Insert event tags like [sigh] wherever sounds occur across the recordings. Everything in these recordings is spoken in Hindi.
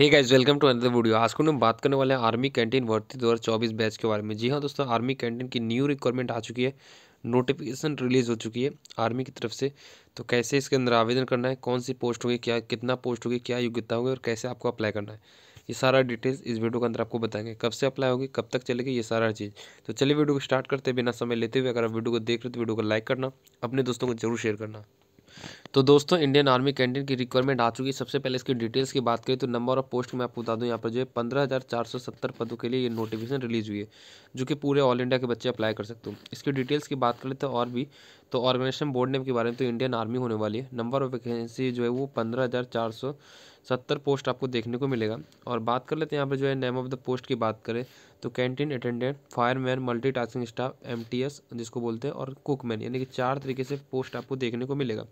hey guys welcome to another video आज को हम बात करने वाले हैं आर्मी कैंटीन भर्ती दो चौबीस बैच के बारे में जी हाँ दोस्तों आर्मी कैंटीन की न्यू रिक्वायरमेंट आ चुकी है नोटिफिकेशन रिलीज़ हो चुकी है आर्मी की तरफ से तो कैसे इसके अंदर आवेदन करना है कौन सी पोस्ट होगी क्या कितना पोस्ट होगी क्या योग्यता होगी और कैसे आपको अप्लाई करना है ये सारा डिटेल्स इस वीडियो के अंदर आपको बताएंगे कब से अप्लाई होगी कब तक चलेगी ये सारा चीज़ तो चलिए वीडियो को स्टार्ट करते बिना समय लेते हुए अगर आप वीडियो को देख रहे तो वीडियो को लाइक करना अपने दोस्तों को जरूर शेयर करना तो दोस्तों इंडियन आर्मी कैंटीन की रिक्वायरमेंट आ चुकी है सबसे पहले इसकी डिटेल्स की बात करें तो नंबर ऑफ पोस्ट मैं आपको बता दूं यहाँ पर जो है पंद्रह हज़ार चार सौ सत्तर पदों के लिए ये नोटिफिकेशन रिलीज हुई है जो कि पूरे ऑल इंडिया के बच्चे अप्लाई कर सकते हो इसकी डिटेल्स की बात करें तो और भी तो ऑर्गेनाइजेशन बोर्ड नेम के बारे में तो इंडियन आर्मी होने वाली है नंबर ऑफ वैकेंसी जो है वो पंद्रह हज़ार चार सौ सत्तर पोस्ट आपको देखने को मिलेगा और बात कर लेते हैं यहाँ पर जो है नेम ऑफ द पोस्ट की बात करें तो canteen attendant fireman multitasking staff MTS जिसको बोलते हैं और कुकमैन यानी कि चार तरीके से पोस्ट आपको देखने को मिलेगा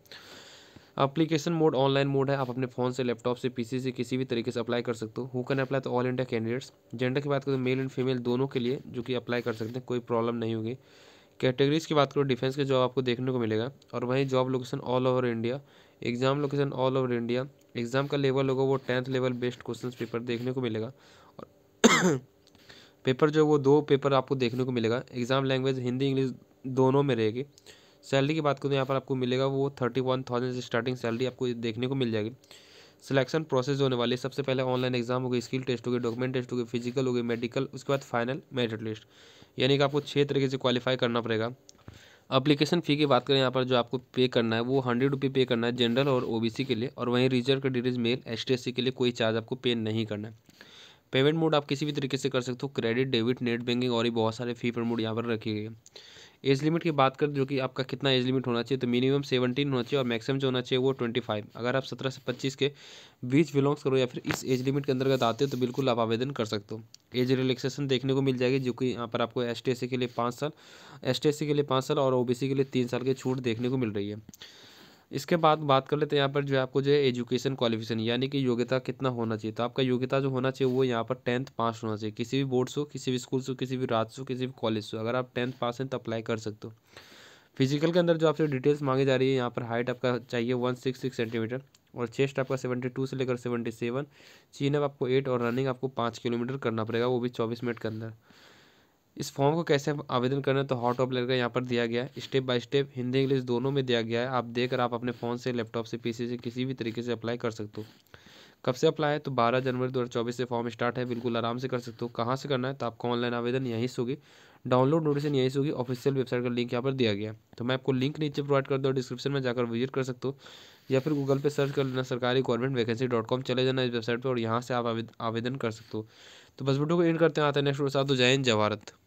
अप्लीकेशन मोड ऑनलाइन मोड है आप अपने फ़ोन से लैपटॉप से पीसी से किसी भी तरीके से अप्लाई कर सकते हो हु कैन अप्लाई तो ऑल इंडिया कैंडिडेट्स जेंडर की बात करें तो मेल एंड फीमेल दोनों के लिए जो कि अप्लाई कर सकते हैं कोई प्रॉब्लम नहीं होगी कैटेगरीज की बात करो डिफेंस के जॉब आपको देखने को मिलेगा और वहीं job location all over India exam location all over India exam का लेवल होगा वो tenth level based question paper देखने को मिलेगा और [coughs] पेपर जो वो दो पेपर आपको देखने को मिलेगा एग्ज़ाम लैंग्वेज हिंदी इंग्लिश दोनों में रहेगी सैलरी की बात करूँ तो यहाँ पर आपको मिलेगा वो थर्टी वन थाउजेंड से स्टार्टिंग सैलरी आपको देखने को मिल जाएगी सिलेक्शन प्रोसेस होने वाली है सबसे पहले ऑनलाइन एग्जाम होगी स्किल टेस्ट होगी डॉक्यूमेंट टेस्ट होगी फिजिकल होगी मेडिकल उसके बाद फाइनल मेरिट लिस्ट यानी कि आपको छः तरीके से क्वालिफाई करना पड़ेगा अप्लीकेशन फ़ी की बात करें यहाँ पर जो आपको पे करना है वो हंड्रेड रुपये पे करना है जनरल और ओबीसी के लिए और वहीं रिजर्व कैटेगरीज मेल एच के लिए कोई चार्ज आपको पे नहीं करना है पेमेंट मोड आप किसी भी तरीके से कर सकते हो क्रेडिट डेबिट नेट बैंकिंग और भी बहुत सारे फी पर मोड यहाँ पर रखे गए एज लिमिट की बात करें जो कि आपका कितना एज लिमिट होना चाहिए तो मिनिमम सेवनटीन होना चाहिए और मैक्सिमम जो होना चाहिए वो ट्वेंटी फाइव अगर आप सत्रह से पच्चीस के बीच बिलोंग्स करो या फिर इस एज लिमिट के अंतर्गत आते हो तो बिल्कुल आप आवेदन कर सकते हो एज रिलैक्सेशन देखने को मिल जाएगी जो कि यहाँ पर आपको एस के लिए पाँच साल एस के लिए पाँच साल और ओ के लिए तीन साल की छूट देखने को मिल रही है इसके बाद बात कर लेते हैं यहाँ पर जो है आपको जो है एजुकेशन क्वालिफिकेशन यानी कि योग्यता कितना होना चाहिए तो आपका योग्यता जो होना चाहिए वो यहाँ पर टेंथ पास होना चाहिए किसी भी बोर्ड से हो किसी भी स्कूल से हो किसी भी राज्य से हो किसी भी कॉलेज से हो अगर आप टेंथ पास हैं तो अप्लाई कर सकते हो फिजिकल के अंदर जो आपसे डिटेल्स मांगी जा रही है यहाँ पर हाइट आपका चाहिए वन सिक्स सिक्स सेंटीमीटर और चेस्ट आपका सेवेंटी टू से लेकर सेवेंटी सेवन चीनअप आपको एट और रनिंग आपको पाँच किलोमीटर करना पड़ेगा वो भी चौबीस मिनट के अंदर इस फॉर्म को कैसे आवेदन करना है तो हॉट ऑप लेकर यहाँ पर दिया गया है step by step Hindi English दोनों में दिया गया है आप देकर आप अपने फ़ोन से लैपटॉप से पीसी से किसी भी तरीके से अप्लाई कर सकते हो कब से अप्लाई है तो 12 जनवरी 2024 से फॉर्म स्टार्ट है बिल्कुल आराम से कर सकते हो कहाँ से करना है तो आपको ऑनलाइन आवेदन यहीं से होगी डाउनलोड नोटिसन यहीं से होगी ऑफिशियल वेबसाइट का लिंक यहाँ पर दिया गया तो मैं आपको लिंक नीचे प्रोवाइड कर दूँ डिस्क्रिप्शन में जाकर विजिट कर सकते हो या फिर गूगल पे सर्च कर लेना सरकारी गवर्नमेंट वैकेंसी डॉट कॉम चले जाना इस वेबसाइट पर और यहाँ से आप आवेदन कर सकते हो तो बस वीडियो को एंड करते हैं आते हैं नेक्स्ट वीडियो साथ तो जय हिंद जय